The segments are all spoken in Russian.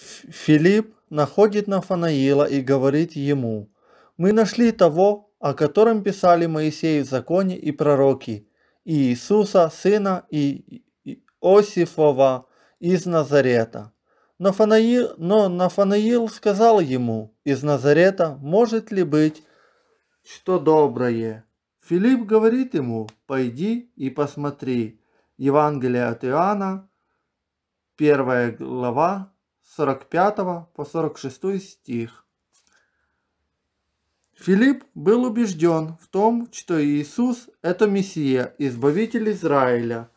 Филипп находит Нафанаила и говорит ему, «Мы нашли того, о котором писали Моисей в законе и пророки, и Иисуса, сына и Осифова из Назарета». Нафанаил, но Нафанаил сказал ему, «Из Назарета может ли быть что доброе?» Филипп говорит ему, «Пойди и посмотри». Евангелие от Иоанна, 1 глава, 45 по 46 стих. Филипп был убежден в том, что Иисус – это Мессия, Избавитель Израиля.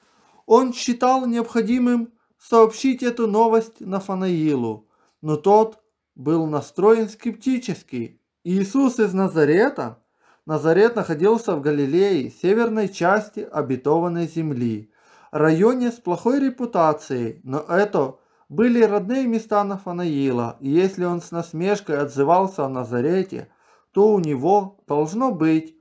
Он считал необходимым сообщить эту новость Нафанаилу, но тот был настроен скептически. Иисус из Назарета? Назарет находился в Галилее, северной части обетованной земли, районе с плохой репутацией, но это – были родные места Нафанаила, и если он с насмешкой отзывался о Назарете, то у него, должно быть,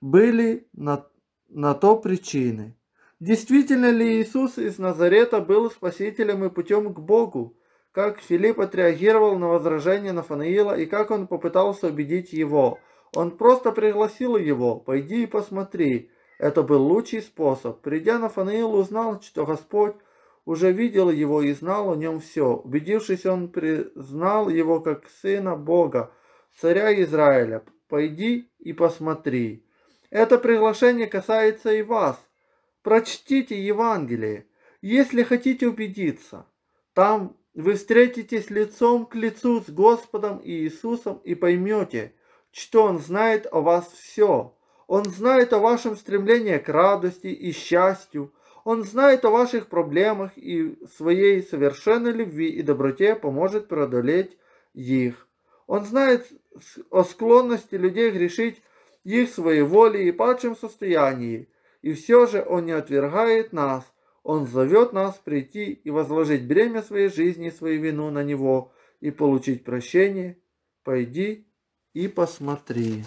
были на, на то причины. Действительно ли Иисус из Назарета был спасителем и путем к Богу? Как Филипп отреагировал на возражение Нафанаила и как он попытался убедить его? Он просто пригласил его «Пойди и посмотри». Это был лучший способ. Придя, Нафанаил узнал, что Господь уже видел его и знал о нем все. Убедившись, он признал его как сына Бога, царя Израиля. Пойди и посмотри. Это приглашение касается и вас. Прочтите Евангелие, если хотите убедиться. Там вы встретитесь лицом к лицу с Господом и Иисусом и поймете, что Он знает о вас все. Он знает о вашем стремлении к радости и счастью, он знает о ваших проблемах и своей совершенной любви и доброте поможет преодолеть их. Он знает о склонности людей грешить их своей волей и падшем состоянии. И все же Он не отвергает нас. Он зовет нас прийти и возложить бремя своей жизни и свою вину на Него и получить прощение. Пойди и посмотри.